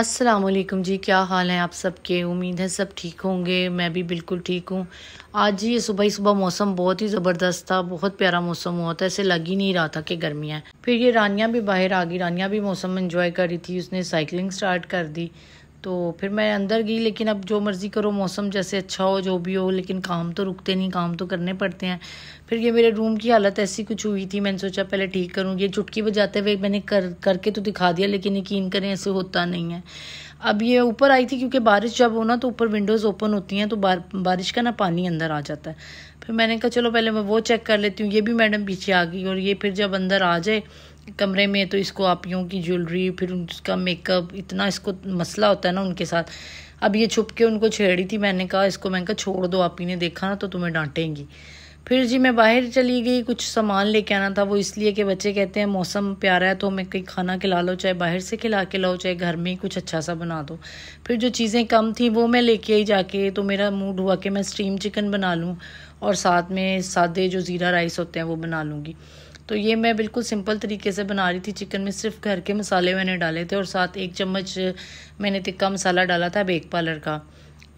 अस्सलाम जी क्या हाल है आप सबके उम्मीद है सब ठीक होंगे मैं भी बिल्कुल ठीक हूँ आज ये सुबह ही सुबह मौसम बहुत ही ज़बरदस्त था बहुत प्यारा मौसम हुआ था ऐसे लग ही नहीं रहा था कि गर्मियाँ फिर ये रानिया भी बाहर आ गई रानिया भी मौसम इन्जॉय कर रही थी उसने साइकिलिंग स्टार्ट कर दी तो फिर मैं अंदर गई लेकिन अब जो मर्ज़ी करो मौसम जैसे अच्छा हो जो भी हो लेकिन काम तो रुकते नहीं काम तो करने पड़ते हैं फिर ये मेरे रूम की हालत ऐसी कुछ हुई थी मैंने सोचा पहले ठीक करूँ ये चुटकी बजाते हुए मैंने कर करके तो दिखा दिया लेकिन यकीन करें ऐसे होता नहीं है अब ये ऊपर आई थी क्योंकि बारिश जब हो ना तो ऊपर विंडोज़ ओपन होती हैं तो बार, बारिश का ना पानी अंदर आ जाता है फिर मैंने कहा चलो पहले मैं वो चेक कर लेती हूँ ये भी मैडम पीछे आ गई और ये फिर जब अंदर आ जाए कमरे में तो इसको आप यूँ की ज्वेलरी फिर उसका मेकअप इतना इसको मसला होता है ना उनके साथ अब ये छुप के उनको छेड़ी थी मैंने कहा इसको मैंने कहा छोड़ दो आप ही ने देखा ना तो तुम्हें डांटेंगी फिर जी मैं बाहर चली गई कुछ सामान लेके आना था वो इसलिए कि बच्चे कहते हैं मौसम प्यारा है तो हमें कहीं खाना खिला लो चाहे बाहर से खिला के लाओ चाहे घर में ही कुछ अच्छा सा बना दो फिर जो चीज़ें कम थी वो मैं लेके आई जाके तो मेरा मूड हुआ कि मैं स्टीम चिकन बना लूँ और साथ में सादे जो ज़ीरा राइस होते हैं वो बना लूँगी तो ये मैं बिल्कुल सिंपल तरीके से बना रही थी चिकन में सिर्फ घर के मसाले मैंने डाले थे और साथ एक चम्मच मैंने तिक्का मसाला डाला था बेक पार्लर का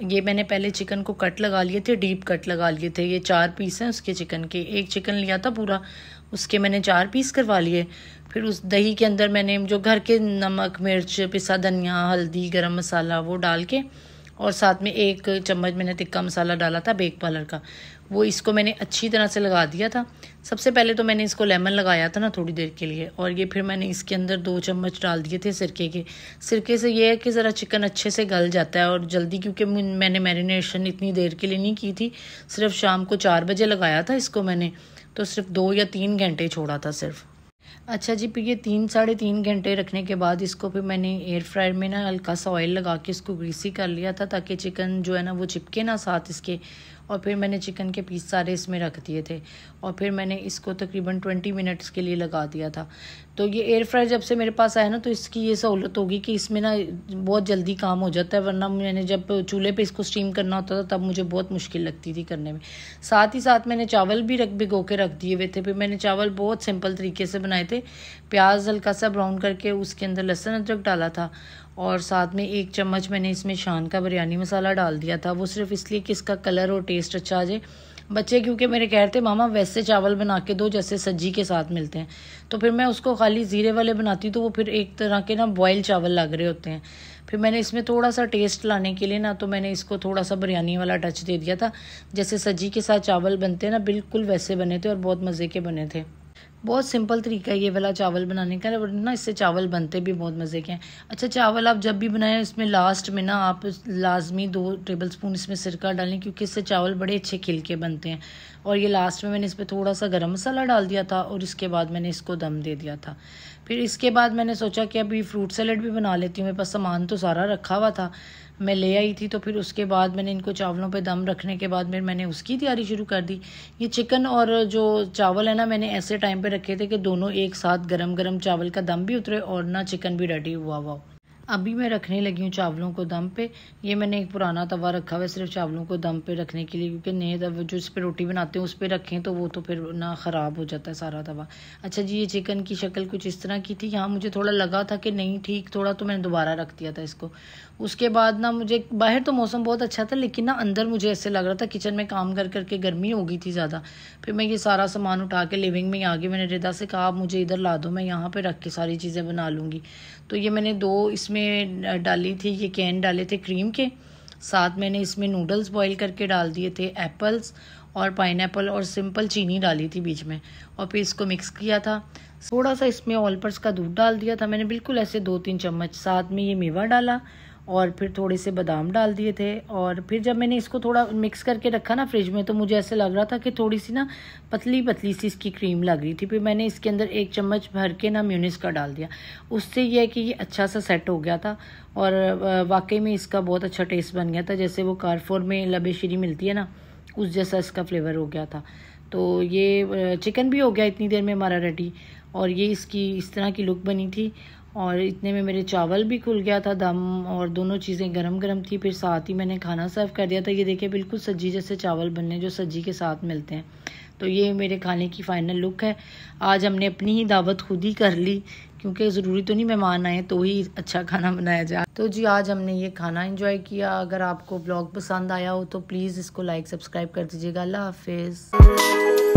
ये मैंने पहले चिकन को कट लगा लिए थे डीप कट लगा लिए थे ये चार पीस हैं उसके चिकन के एक चिकन लिया था पूरा उसके मैंने चार पीस करवा लिए फिर उस दही के अंदर मैंने जो घर के नमक मिर्च पिसा धनिया हल्दी गरम मसाला वो डाल के और साथ में एक चम्मच मैंने तिक्का मसाला डाला था बेक पालर का वो इसको मैंने अच्छी तरह से लगा दिया था सबसे पहले तो मैंने इसको लेमन लगाया था ना थोड़ी देर के लिए और ये फिर मैंने इसके अंदर दो चम्मच डाल दिए थे सिरके के सिरके से ये है कि ज़रा चिकन अच्छे से गल जाता है और जल्दी क्योंकि मैंने मैरिनेशन इतनी देर के लिए नहीं की थी सिर्फ शाम को चार बजे लगाया था इसको मैंने तो सिर्फ दो या तीन घंटे छोड़ा था सिर्फ अच्छा जी फिर ये तीन साढ़े तीन घंटे रखने के बाद इसको फिर मैंने एयर फ्रायर में ना हल्का सा ऑयल लगा के इसको ग्रीसी कर लिया था ताकि चिकन जो है ना वो चिपके ना साथ इसके और फिर मैंने चिकन के पीस सारे इसमें रख दिए थे और फिर मैंने इसको तकरीबन ट्वेंटी मिनट्स के लिए लगा दिया था तो ये एयर फ्रायर जब से मेरे पास आया ना तो इसकी ये सहूलत होगी कि इसमें ना बहुत जल्दी काम हो जाता है वरना मैंने जब चूल्हे पे इसको स्टीम करना होता था तब मुझे बहुत मुश्किल लगती थी करने में साथ ही साथ मैंने चावल भी रख भिगो के रख दिए हुए थे फिर मैंने चावल बहुत सिंपल तरीके से बनाए थे प्याज हल्का सा ब्राउन करके उसके अंदर लहसुन अदरक डाला था और साथ में एक चम्मच मैंने इसमें शान का बिरयानी मसाला डाल दिया था वो सिर्फ इसलिए कि इसका कलर और टेस्ट अच्छा आ जाए बच्चे क्योंकि मेरे कह रहे थे मामा वैसे चावल बना के दो जैसे सज्जी के साथ मिलते हैं तो फिर मैं उसको खाली ज़ीरे वाले बनाती तो वो फिर एक तरह के ना बॉयल चावल लग रहे होते हैं फिर मैंने इसमें थोड़ा सा टेस्ट लाने के लिए ना तो मैंने इसको थोड़ा सा बिरयानी वाला टच दे दिया था जैसे सज्जी के साथ चावल बनते हैं ना बिल्कुल वैसे बने थे और बहुत मज़े के बने थे बहुत सिंपल तरीका है ये वाला चावल बनाने का ना इससे चावल बनते भी बहुत मज़े के हैं अच्छा चावल आप जब भी बनाएं इसमें लास्ट में ना आप लाजमी दो टेबल स्पून इसमें सिरका डालें क्योंकि इससे चावल बड़े अच्छे खिल के बनते हैं और ये लास्ट में मैंने इस पर थोड़ा सा गर्म मसाला डाल दिया था और इसके बाद मैंने इसको दम दे दिया था फिर इसके बाद मैंने सोचा कि अभी फ्रूट सैलड भी बना लेती हूँ मेरे पास सामान तो सारा रखा हुआ था मैं ले आई थी तो फिर उसके बाद मैंने इनको चावलों पे दम रखने के बाद फिर मैंने उसकी तैयारी शुरू कर दी ये चिकन और जो चावल है ना मैंने ऐसे टाइम पे रखे थे कि दोनों एक साथ गरम गरम चावल का दम भी उतरे और ना चिकन भी रेडी हुआ हुआ अभी मैं रखने लगी हूँ चावलों को दम पे ये मैंने एक पुराना तवा रखा हुआ है सिर्फ चावलों को दम पे रखने के लिए क्योंकि नए तवे जो इस पर रोटी बनाते हैं उस पर रखें तो वो तो फिर ना ख़राब हो जाता है सारा तवा अच्छा जी ये चिकन की शक्ल कुछ इस तरह की थी यहाँ मुझे थोड़ा लगा था कि नहीं ठीक थोड़ा तो मैंने दोबारा रख दिया था इसको उसके बाद ना मुझे बाहर तो मौसम बहुत अच्छा था लेकिन ना अंदर मुझे ऐसे लग रहा था किचन में काम कर करके गर्मी हो गई थी ज़्यादा फिर मैं ये सारा सामान उठा के लिविंग में आ गई मैंने रिदा से कहा आप मुझे इधर ला दो मैं यहाँ पर रख के सारी चीज़ें बना लूँगी तो ये मैंने दो इसमें इसमें डाली थी ये कैन डाले थे क्रीम के साथ मैंने इसमें नूडल्स बॉईल करके डाल दिए थे एप्पल्स और पाइन और सिंपल चीनी डाली थी बीच में और फिर इसको मिक्स किया था थोड़ा सा इसमें ऑलपर्स का दूध डाल दिया था मैंने बिल्कुल ऐसे दो तीन चम्मच साथ में ये मेवा डाला और फिर थोड़े से बादाम डाल दिए थे और फिर जब मैंने इसको थोड़ा मिक्स करके रखा ना फ्रिज में तो मुझे ऐसा लग रहा था कि थोड़ी सी ना पतली पतली सी इसकी क्रीम लग रही थी फिर मैंने इसके अंदर एक चम्मच भर के ना म्यूनिस का डाल दिया उससे यह है कि ये अच्छा सा सेट हो गया था और वाकई में इसका बहुत अच्छा टेस्ट बन गया था जैसे वो कारफोर में श्री मिलती है ना उस जैसा इसका फ्लेवर हो गया था तो ये चिकन भी हो गया इतनी देर में हमारा रेडी और ये इसकी इस तरह की लुक बनी थी और इतने में मेरे चावल भी खुल गया था दम और दोनों चीज़ें गरम गरम थी फिर साथ ही मैंने खाना सर्व कर दिया था ये देखिए बिल्कुल सज्जी जैसे चावल बनने जो सज्जी के साथ मिलते हैं तो ये मेरे खाने की फ़ाइनल लुक है आज हमने अपनी ही दावत खुद ही कर ली क्योंकि ज़रूरी तो नहीं मेहमान आए तो ही अच्छा खाना बनाया जाए तो जी आज हमने ये खाना इन्जॉय किया अगर आपको ब्लॉग पसंद आया हो तो प्लीज़ इसको लाइक सब्सक्राइब कर दीजिएगा अल्लाह हाफिज़